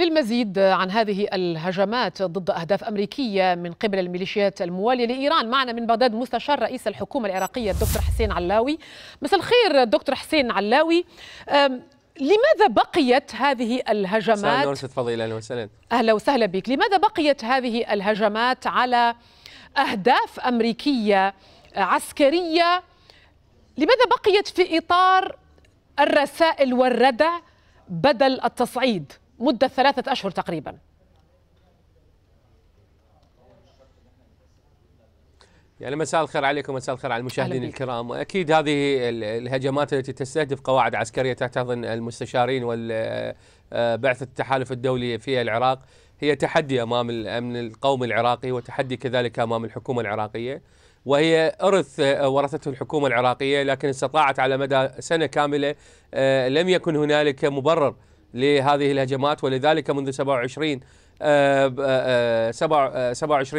للمزيد عن هذه الهجمات ضد أهداف أمريكية من قبل الميليشيات الموالية لإيران معنا من بغداد مستشار رئيس الحكومة العراقية الدكتور حسين علاوي مساء الخير دكتور حسين علاوي لماذا بقيت هذه الهجمات أهلا أهلا وسهلا أهلا وسهلا بك لماذا بقيت هذه الهجمات على أهداف أمريكية عسكرية لماذا بقيت في إطار الرسائل والردع بدل التصعيد مدة ثلاثة أشهر تقريبا يعني مساء الخير عليكم مساء الخير على المشاهدين الكرام واكيد هذه الهجمات التي تستهدف قواعد عسكريه تحتضن المستشارين والبعث التحالف الدولي في العراق هي تحدي امام الامن القومي العراقي وتحدي كذلك امام الحكومه العراقيه وهي ارث ورثته الحكومه العراقيه لكن استطاعت على مدى سنه كامله آه، لم يكن هنالك مبرر لهذه الهجمات ولذلك منذ 27 27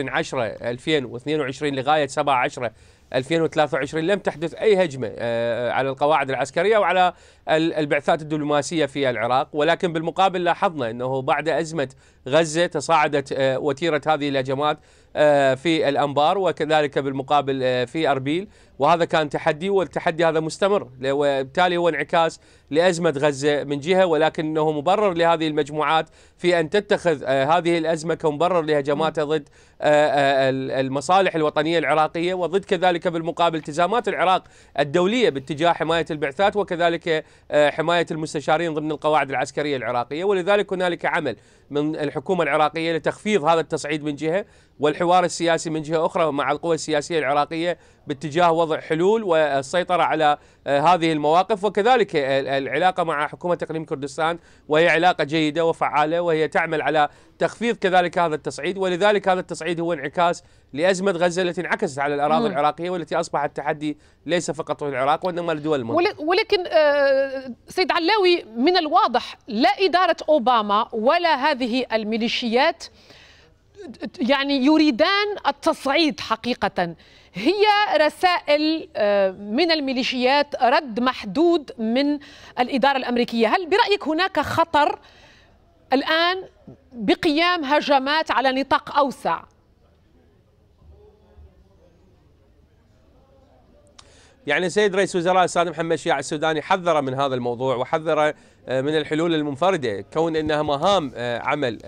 10 2022 لغايه 7 10 2023 لم تحدث اي هجمه آه، آه، على القواعد العسكريه وعلى البعثات الدبلوماسيه في العراق ولكن بالمقابل لاحظنا انه بعد ازمه غزه تصاعدت آه، وتيره هذه الهجمات آه، في الانبار وكذلك بالمقابل آه، في اربيل وهذا كان تحدي والتحدي هذا مستمر وبالتالي هو انعكاس لازمه غزه من جهه ولكنه مبرر لهذه المجموعات في ان تتخذ آه، هذه الازمه كمبرر لهجماتها ضد المصالح الوطنيه العراقيه وضد كذلك بالمقابل التزامات العراق الدوليه باتجاه حمايه البعثات وكذلك حمايه المستشارين ضمن القواعد العسكريه العراقيه ولذلك هنالك عمل من الحكومه العراقيه لتخفيض هذا التصعيد من جهه والحكومة الحوار السياسي من جهه اخرى مع القوى السياسيه العراقيه باتجاه وضع حلول والسيطره على آه، هذه المواقف وكذلك آه، العلاقه مع حكومه اقليم كردستان وهي علاقه جيده وفعاله وهي تعمل على تخفيض كذلك هذا التصعيد ولذلك هذا التصعيد هو انعكاس لازمه غزه التي انعكست على الاراضي مم. العراقيه والتي اصبحت تحدي ليس فقط للعراق وانما لدول المنطقه. ولكن آه، سيد علاوي من الواضح لا اداره اوباما ولا هذه الميليشيات يعني يريدان التصعيد حقيقة هي رسائل آه، من الميليشيات رد محدود من الإدارة الأمريكية هل برأيك هناك خطر الآن بقيام هجمات على نطاق أوسع يعني سيد رئيس وزراء السادة محمد شياع السوداني حذر من هذا الموضوع وحذر آه، من الحلول المنفردة كون أنها مهام آه، عمل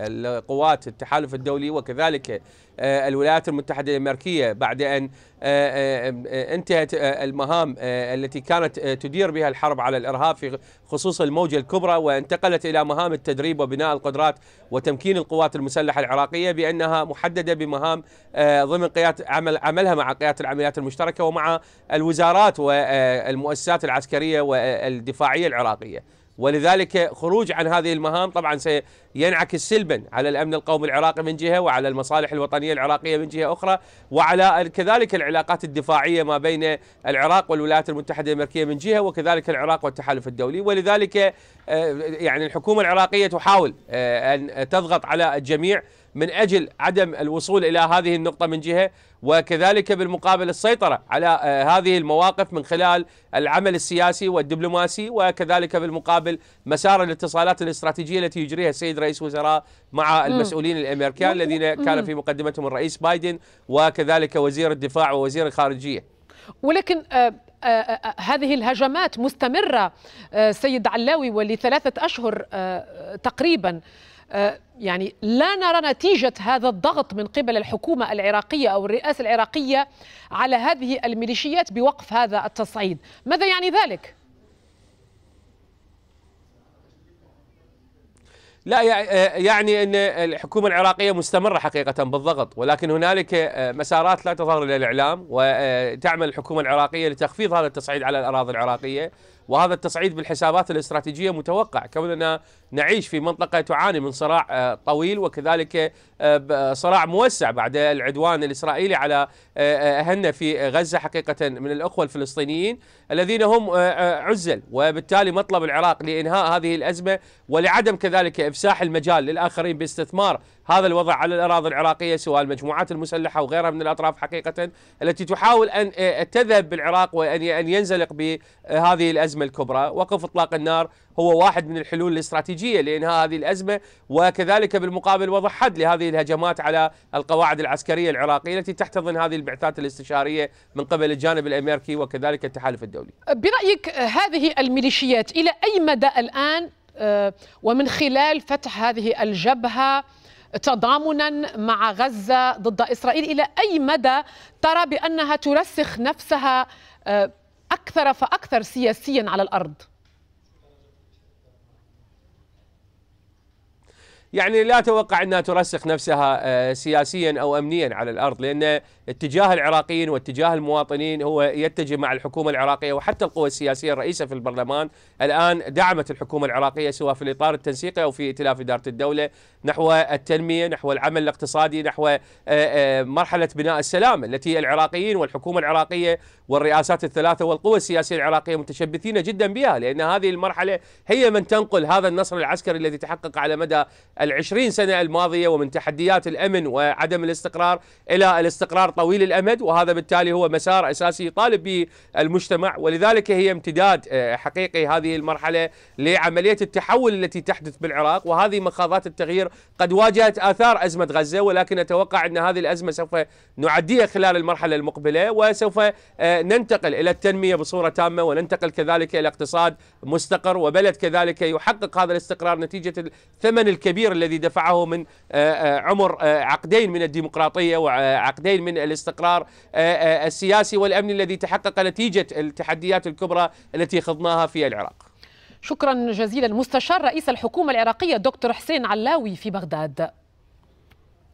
قوات التحالف الدولي وكذلك آه، الولايات المتحدة الأمريكية بعد أن انتهت المهام التي كانت تدير بها الحرب على الإرهاب في خصوص الموجة الكبرى وانتقلت إلى مهام التدريب وبناء القدرات وتمكين القوات المسلحة العراقية بأنها محددة بمهام ضمن قيادة عمل عملها مع قيادة العمليات المشتركة ومع الوزارات والمؤسسات العسكرية والدفاعية العراقية ولذلك خروج عن هذه المهام طبعا سينعكس سلبا على الامن القومي العراقي من جهه وعلى المصالح الوطنيه العراقيه من جهه اخرى وعلى كذلك العلاقات الدفاعيه ما بين العراق والولايات المتحده الامريكيه من جهه وكذلك العراق والتحالف الدولي ولذلك آه، يعني الحكومه العراقيه تحاول آه، ان تضغط على الجميع من أجل عدم الوصول إلى هذه النقطة من جهة وكذلك بالمقابل السيطرة على آه، هذه المواقف من خلال العمل السياسي والدبلوماسي وكذلك بالمقابل مسار الاتصالات الاستراتيجية التي يجريها السيد رئيس وزراء مع المسؤولين الأمريكان الذين كان في مقدمتهم الرئيس بايدن وكذلك وزير الدفاع ووزير الخارجية ولكن آه، آه، هذه الهجمات مستمرة سيد علاوي ولثلاثة أشهر تقريباً آه، يعني لا نرى نتيجة هذا الضغط من قبل الحكومة العراقية أو الرئاسة العراقية على هذه الميليشيات بوقف هذا التصعيد ماذا يعني ذلك؟ لا آه، يعني ان الحكومه العراقيه مستمره حقيقه بالضغط ولكن هنالك آه، مسارات لا تظهر للاعلام وتعمل الحكومه العراقيه لتخفيض هذا التصعيد على الاراضي العراقيه وهذا التصعيد بالحسابات الاستراتيجيه متوقع كوننا نعيش في منطقه تعاني من صراع آه، طويل وكذلك آه، صراع موسع بعد العدوان الاسرائيلي على آه، اهلنا في غزه حقيقه من الاخوه الفلسطينيين الذين هم عزل وبالتالي مطلب العراق لانهاء هذه الازمه ولعدم كذلك افساح المجال للاخرين باستثمار هذا الوضع على الأراضي العراقية سواء المجموعات المسلحة وغيرها من الأطراف حقيقة التي تحاول أن آه، تذهب بالعراق وأن ينزلق بهذه الأزمة الكبرى وقف إطلاق النار هو واحد من الحلول الاستراتيجية لإنهاء هذه الأزمة وكذلك بالمقابل وضع حد لهذه الهجمات على القواعد العسكرية العراقية التي تحتضن هذه البعثات الاستشارية من قبل الجانب الأمريكي وكذلك التحالف الدولي برأيك آه، هذه الميليشيات إلى أي مدى الآن آه، ومن خلال فتح هذه الجبهة تضامنا مع غزة ضد إسرائيل إلى أي مدى ترى بأنها ترسخ نفسها آه، أكثر فأكثر سياسيا على الأرض؟ يعني لا توقع انها ترسخ نفسها آه، سياسيا او امنيا على الارض لان اتجاه العراقيين واتجاه المواطنين هو يتجه مع الحكومه العراقيه وحتى القوى السياسيه الرئيسه في البرلمان الان دعمت الحكومه العراقيه سواء في الاطار التنسيقي او في ائتلاف اداره الدوله نحو التنميه، نحو العمل الاقتصادي، نحو آه، آه، مرحله بناء السلام التي العراقيين والحكومه العراقيه والرئاسات الثلاثه والقوى السياسيه العراقيه متشبثين جدا بها لان هذه المرحله هي من تنقل هذا النصر العسكري الذي تحقق على مدى العشرين سنة الماضية ومن تحديات الأمن وعدم الاستقرار إلى الاستقرار طويل الأمد وهذا بالتالي هو مسار أساسي يطالب به المجتمع ولذلك هي امتداد آه، حقيقي هذه المرحلة لعملية التحول التي تحدث بالعراق وهذه مخاضات التغيير قد واجهت آثار أزمة غزة ولكن أتوقع أن هذه الأزمة سوف نعديها خلال المرحلة المقبلة وسوف آه، ننتقل إلى التنمية بصورة تامة وننتقل كذلك إلى اقتصاد مستقر وبلد كذلك يحقق هذا الاستقرار نتيجة الثمن الكبير الذي دفعه من آه، آه، عمر آه، عقدين من الديمقراطية وعقدين من الاستقرار السياسي والأمن الذي تحقق نتيجة التحديات الكبرى التي خضناها في العراق شكرا جزيلا مستشار رئيس الحكومة العراقية دكتور حسين علاوي في بغداد